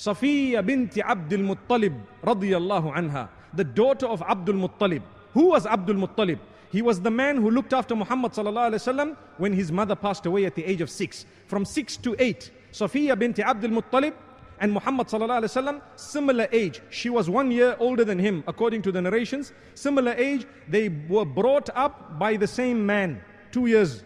Safiya binti Abdul Muttalib radiyallahu anha, the daughter of Abdul Muttalib. Who was Abdul Muttalib? He was the man who looked after Muhammad when his mother passed away at the age of six. From six to eight, Safiya binti Abdul Muttalib and Muhammad similar age. She was one year older than him, according to the narrations. Similar age, they were brought up by the same man, two years.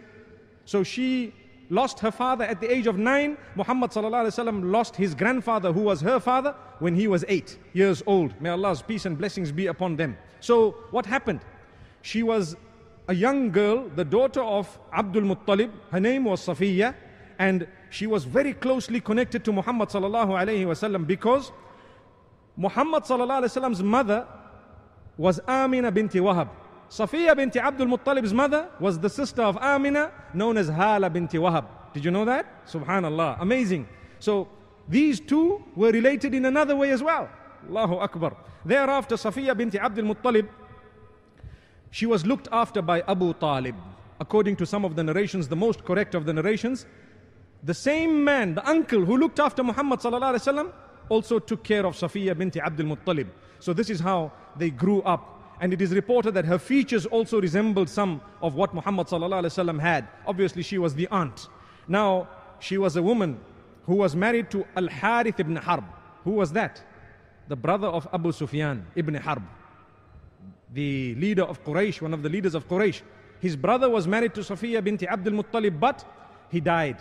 So she lost her father at the age of nine. Muhammad lost his grandfather, who was her father, when he was eight years old. May Allah's peace and blessings be upon them. So, what happened? She was a young girl, the daughter of Abdul Muttalib. Her name was Safiya, and she was very closely connected to Muhammad because Muhammad mother was Amina binti Wahab. Safiya binti Abdul Muttalib's mother was the sister of Amina, known as Hala binti Wahab. Did you know that? Subhanallah. Amazing. So these two were related in another way as well. Allahu Akbar. Thereafter, Safiya binti Abdul Muttalib, she was looked after by Abu Talib. According to some of the narrations, the most correct of the narrations, the same man, the uncle who looked after Muhammad also took care of Safiya binti Abdul Muttalib. So this is how they grew up and it is reported that her features also resembled some of what Muhammad had. Obviously, she was the aunt. Now, she was a woman who was married to Al Harith ibn Harb. Who was that? The brother of Abu Sufyan ibn Harb, the leader of Quraysh, one of the leaders of Quraysh. His brother was married to Safiya bint Abdul Muttalib, but he died.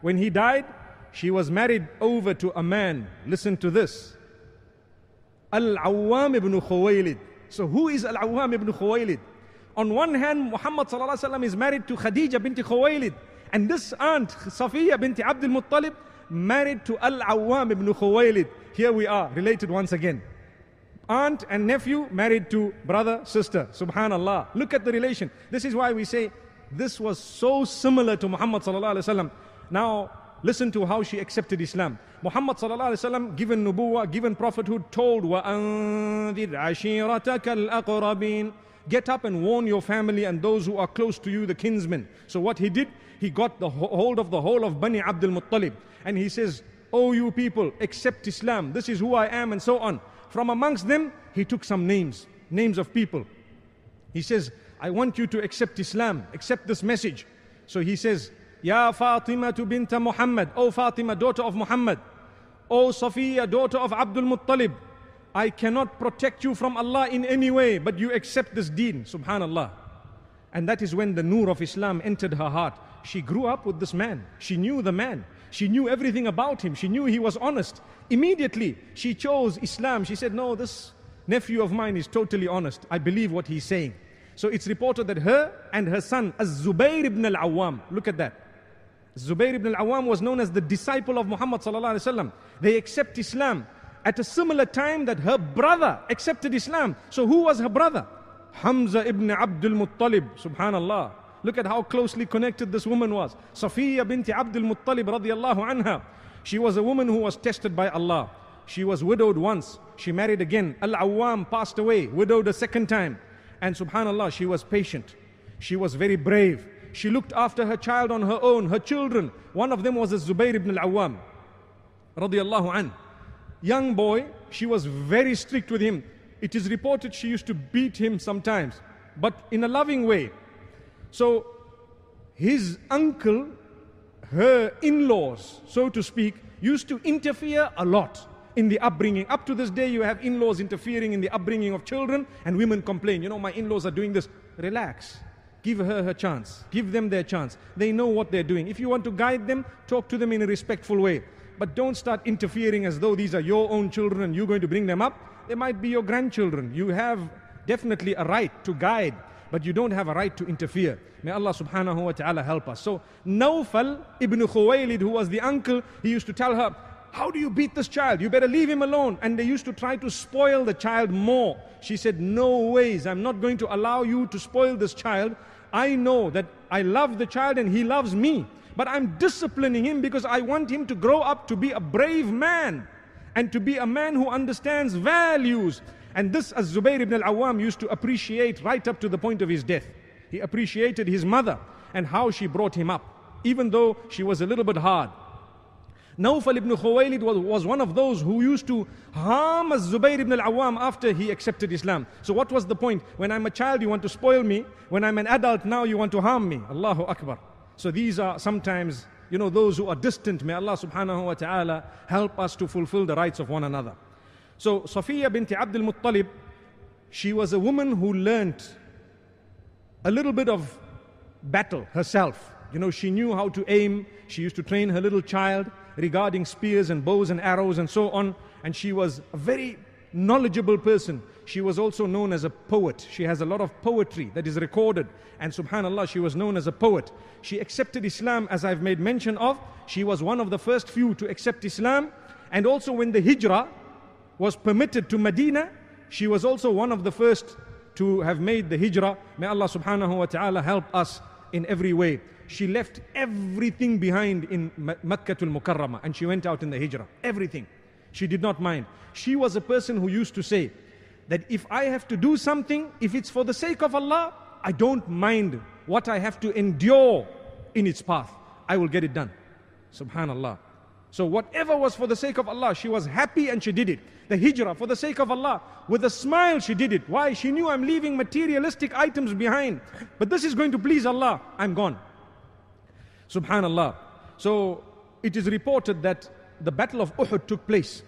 When he died, she was married over to a man. Listen to this Al Awam ibn Khuwaylid. So who is Al-Awwam ibn Khuwaylid? On one hand, Muhammad is married to Khadija bint Khuwaylid. And this aunt, Safiya bint Abdul Muttalib, married to Al-Awwam ibn Khuwaylid. Here we are, related once again. Aunt and nephew married to brother, sister. Subhanallah. Look at the relation. This is why we say this was so similar to Muhammad Now, listen to how she accepted Islam. Muhammad sallallahu alaihi wasallam, given nubuwa, given prophethood, told, وَأَنذِرْ عَشِيرَتَكَ Get up and warn your family and those who are close to you, the kinsmen. So what he did, he got the hold of the whole of Bani Abdul Muttalib. And he says, O oh, you people, accept Islam. This is who I am and so on. From amongst them, he took some names, names of people. He says, I want you to accept Islam, accept this message. So he says, Ya Fatima bint Muhammad, O Fatima, daughter of Muhammad, O Safiya, daughter of Abdul Muttalib, I cannot protect you from Allah in any way, but you accept this deen, subhanallah. And that is when the nur of Islam entered her heart. She grew up with this man. She knew the man. She knew everything about him. She knew he was honest. Immediately, she chose Islam. She said, No, this nephew of mine is totally honest. I believe what he's saying. So it's reported that her and her son, Az Zubair ibn al Awam. look at that. Zubair ibn al-Awwam was known as the disciple of Muhammad sallallahu alaihi wasallam. They accept Islam at a similar time that her brother accepted Islam. So who was her brother? Hamza ibn Abdul Muttalib, subhanallah. Look at how closely connected this woman was. Safiya binti Abdul Muttalib radiallahu anha. She was a woman who was tested by Allah. She was widowed once. She married again. Al-Awwam passed away, widowed a second time. And subhanallah, she was patient. She was very brave. She looked after her child on her own, her children. One of them was Zubair ibn al-Awwam, radiallahu an. Young boy, she was very strict with him. It is reported she used to beat him sometimes, but in a loving way. So his uncle, her in-laws, so to speak, used to interfere a lot in the upbringing. Up to this day, you have in laws interfering in the upbringing of children, and women complain, you know, my in laws are doing this. Relax. Give her her chance. Give them their chance. They know what they're doing. If you want to guide them, talk to them in a respectful way. But don't start interfering as though these are your own children and you're going to bring them up. They might be your grandchildren. You have definitely a right to guide, but you don't have a right to interfere. May Allah subhanahu wa ta'ala help us. So Nawfal ibn Khuwaylid, who was the uncle, he used to tell her, how do you beat this child? You better leave him alone. And they used to try to spoil the child more. She said, No ways. I'm not going to allow you to spoil this child. I know that I love the child and he loves me. But I'm disciplining him because I want him to grow up to be a brave man and to be a man who understands values. And this, as Zubayr ibn al Awam used to appreciate right up to the point of his death. He appreciated his mother and how she brought him up, even though she was a little bit hard. Nawfal ibn Khuwaylid was, was one of those who used to harm Zubayr ibn al-Awwam after he accepted Islam. So what was the point? When I'm a child, you want to spoil me. When I'm an adult now, you want to harm me. Allahu Akbar. So these are sometimes, you know, those who are distant. May Allah subhanahu wa ta'ala help us to fulfill the rights of one another. So Safiya binti Abdul Muttalib, she was a woman who learnt a little bit of battle herself. You know, she knew how to aim. She used to train her little child regarding spears and bows and arrows and so on. And she was a very knowledgeable person. She was also known as a poet. She has a lot of poetry that is recorded. And subhanAllah, she was known as a poet. She accepted Islam, as I've made mention of. She was one of the first few to accept Islam. And also, when the hijrah was permitted to Medina, she was also one of the first to have made the hijrah. May Allah subhanahu wa ta'ala help us in every way. She left everything behind in Makkah al-Mukarramah and she went out in the Hijrah. Everything. She did not mind. She was a person who used to say that if I have to do something, if it's for the sake of Allah, I don't mind what I have to endure in its path. I will get it done. Subhanallah. So whatever was for the sake of Allah, she was happy and she did it. The hijrah for the sake of Allah, with a smile she did it. Why? She knew I'm leaving materialistic items behind. But this is going to please Allah. I'm gone. Subhanallah. So it is reported that the battle of Uhud took place.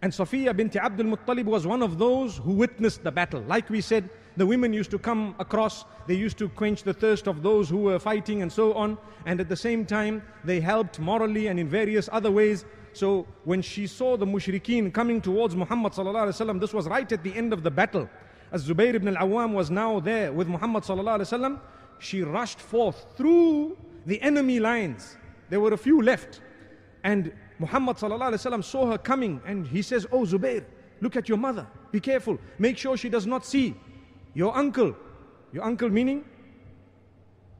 And Safiya bint Abdul Muttalib was one of those who witnessed the battle. Like we said, the women used to come across, they used to quench the thirst of those who were fighting and so on. And at the same time, they helped morally and in various other ways. So when she saw the mushrikeen coming towards Muhammad sallallahu this was right at the end of the battle. As Zubayr ibn al-Awwam was now there with Muhammad sallallahu she rushed forth through the enemy lines. There were a few left. And Muhammad sallallahu saw her coming and he says, Oh Zubayr, look at your mother. Be careful. Make sure she does not see. Your uncle, your uncle meaning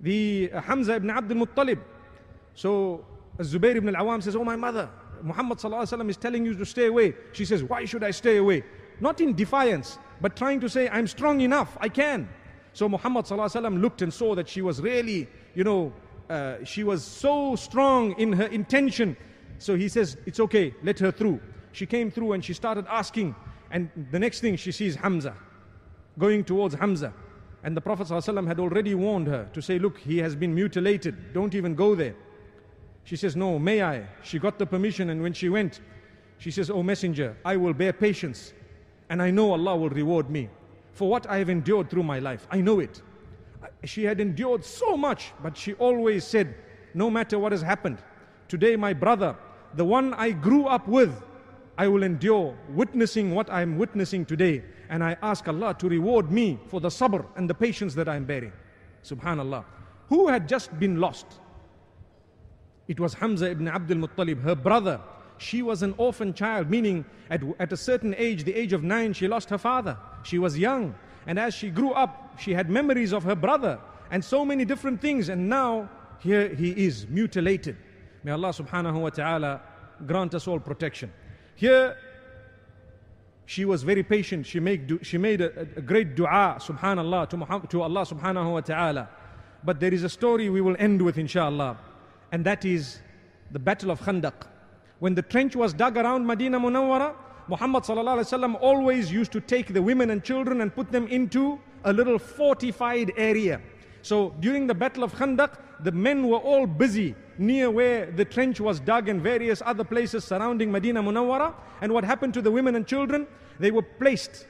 the uh, Hamza ibn Abdul Muttalib. So Zubair ibn al-Awam says, oh my mother, Muhammad sallallahu is telling you to stay away. She says, why should I stay away? Not in defiance, but trying to say, I'm strong enough, I can. So Muhammad sallallahu looked and saw that she was really, you know, uh, she was so strong in her intention. So he says, it's okay, let her through. She came through and she started asking. And the next thing she sees Hamza going towards Hamza. And the Prophet ﷺ had already warned her to say, Look, he has been mutilated, don't even go there. She says, No, may I? She got the permission, and when she went, she says, O oh, Messenger, I will bear patience, and I know Allah will reward me for what I have endured through my life. I know it. She had endured so much, but she always said, No matter what has happened, today my brother, the one I grew up with, I will endure witnessing what I'm witnessing today. And I ask Allah to reward me for the sabr and the patience that I'm bearing. Subhanallah. Who had just been lost? It was Hamza ibn Abdul Muttalib, her brother. She was an orphan child, meaning at, at a certain age, the age of nine, she lost her father. She was young. And as she grew up, she had memories of her brother and so many different things. And now, here he is, mutilated. May Allah subhanahu wa ta'ala grant us all protection. Here, she was very patient. She, made she made a, a great dua, subhanallah, to, Muhammad, to Allah subhanahu wa ta'ala. But there is a story we will end with, inshallah, and that is the Battle of Khandaq. When the trench was dug around Medina Munawwara, Muhammad always used to take the women and children and put them into a little fortified area. So during the Battle of Khandaq, the men were all busy near where the trench was dug and various other places surrounding Medina Munawwara. And what happened to the women and children? They were placed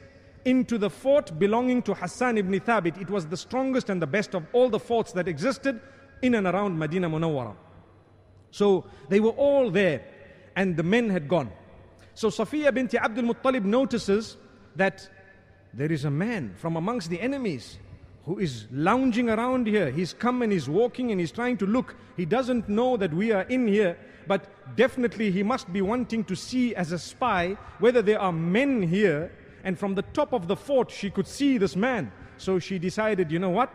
into the fort belonging to Hassan ibn Thabit. It was the strongest and the best of all the forts that existed in and around Medina Munawwara. So they were all there and the men had gone. So Safiya binti Abdul Muttalib notices that there is a man from amongst the enemies who is lounging around here. He's come and he's walking and he's trying to look. He doesn't know that we are in here, but definitely he must be wanting to see as a spy whether there are men here. And from the top of the fort, she could see this man. So she decided, you know what?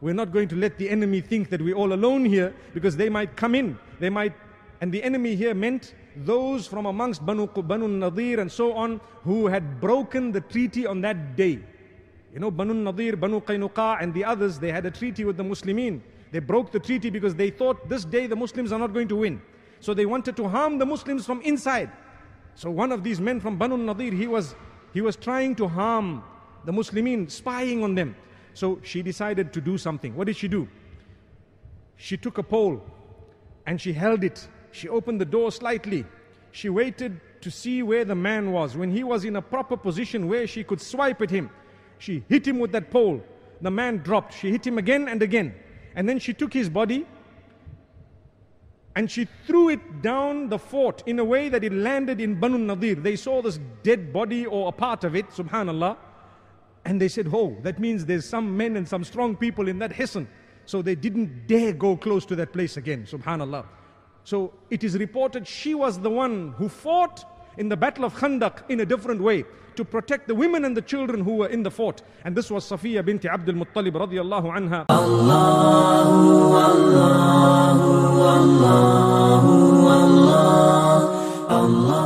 We're not going to let the enemy think that we're all alone here because they might come in. They might, and the enemy here meant those from amongst Banu, Banu Nadir and so on who had broken the treaty on that day. You know, Banu Nadir, Banu Qaynuqa, and the others, they had a treaty with the Muslimin. They broke the treaty because they thought this day the Muslims are not going to win. So they wanted to harm the Muslims from inside. So one of these men from Banu Nadir, he was, he was trying to harm the Muslimin, spying on them. So she decided to do something. What did she do? She took a pole and she held it. She opened the door slightly. She waited to see where the man was. When he was in a proper position where she could swipe at him, she hit him with that pole. The man dropped. She hit him again and again. And then she took his body and she threw it down the fort in a way that it landed in Banu Nadir. They saw this dead body or a part of it, subhanallah. And they said, Oh, that means there's some men and some strong people in that Hisan. So they didn't dare go close to that place again, subhanallah. So it is reported she was the one who fought in the Battle of Khandaq in a different way to protect the women and the children who were in the fort. And this was Safiya bint Abdul Muttalib radiallahu anha. Allahu, Allahu, Allahu, Allah, Allah.